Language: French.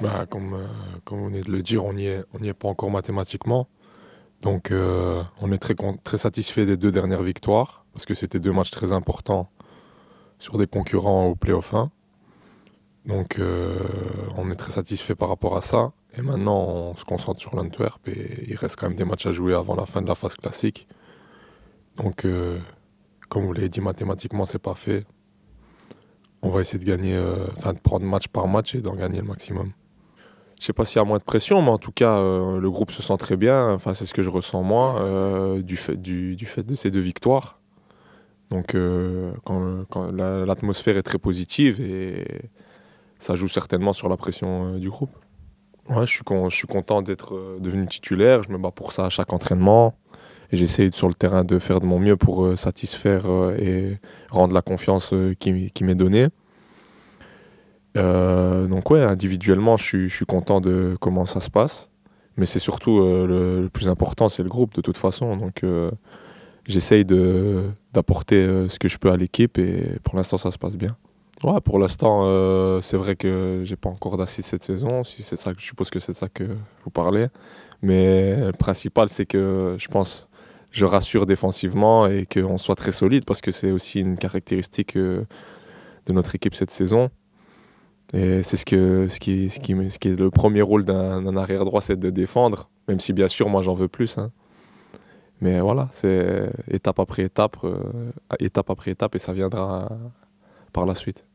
Bah, comme, vous euh, comme on de le dire, on n'y est, pas encore mathématiquement. Donc euh, on est très, satisfait des deux dernières victoires, parce que c'était deux matchs très importants sur des concurrents au playoff 1. Donc euh, on est très satisfait par rapport à ça. Et maintenant on se concentre sur l'Antwerp et il reste quand même des matchs à jouer avant la fin de la phase classique. Donc comme vous l'avez dit, mathématiquement c'est pas fait on va essayer de gagner, enfin de prendre match par match et d'en gagner le maximum je sais pas s'il y a moins de pression, mais en tout cas, euh, le groupe se sent très bien. Enfin, c'est ce que je ressens moi euh, du, fait, de ces deux victoires. Donc, euh, l'atmosphère est très positive et ça joue certainement sur la pression du groupe. je suis, content d'être devenu titulaire. Je me bats pour ça à chaque entraînement. Et j'essaie sur le terrain de faire de mon mieux pour satisfaire et rendre la confiance qui m'est donnée. Euh, donc ouais, individuellement, je suis, content de comment ça se passe. Mais c'est surtout euh, le, plus important, c'est le groupe de toute façon. Donc euh, j'essaye d'apporter ce que je peux à l'équipe et pour l'instant ça se passe bien. Ouais, pour l'instant, c'est vrai que j'ai pas encore d'assise cette saison. Si c'est ça, je suppose que c'est ça que vous parlez. Mais le principal, c'est que je pense je rassure défensivement et qu'on soit très solide parce que c'est aussi une caractéristique de notre équipe cette saison. Et c'est ce, que, ce, qui, ce, est le premier rôle d'un arrière-droit, c'est de défendre, même si bien sûr, moi, j'en veux plus. Hein. Mais voilà, c'est étape après étape, euh, étape après étape, et ça viendra par la suite.